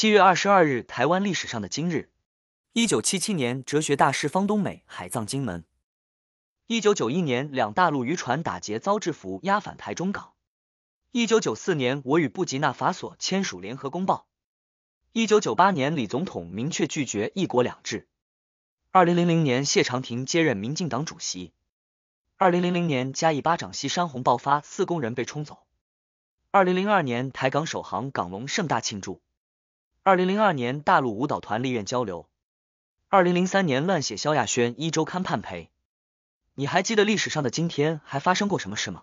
七月二十二日，台湾历史上的今日：一九七七年，哲学大师方东美海葬金门；一九九一年，两大陆渔船打劫遭制服押返台中港；一九九四年，我与布吉纳法索签署联合公报；一九九八年，李总统明确拒绝“一国两制”；二零零零年，谢长廷接任民进党主席；二零零零年，嘉义巴掌溪山洪爆发，四工人被冲走；二零零二年，台港首航港龙盛大庆祝。二零零二年大陆舞蹈团立院交流，二零零三年乱写萧亚轩一周刊判赔。你还记得历史上的今天还发生过什么事吗？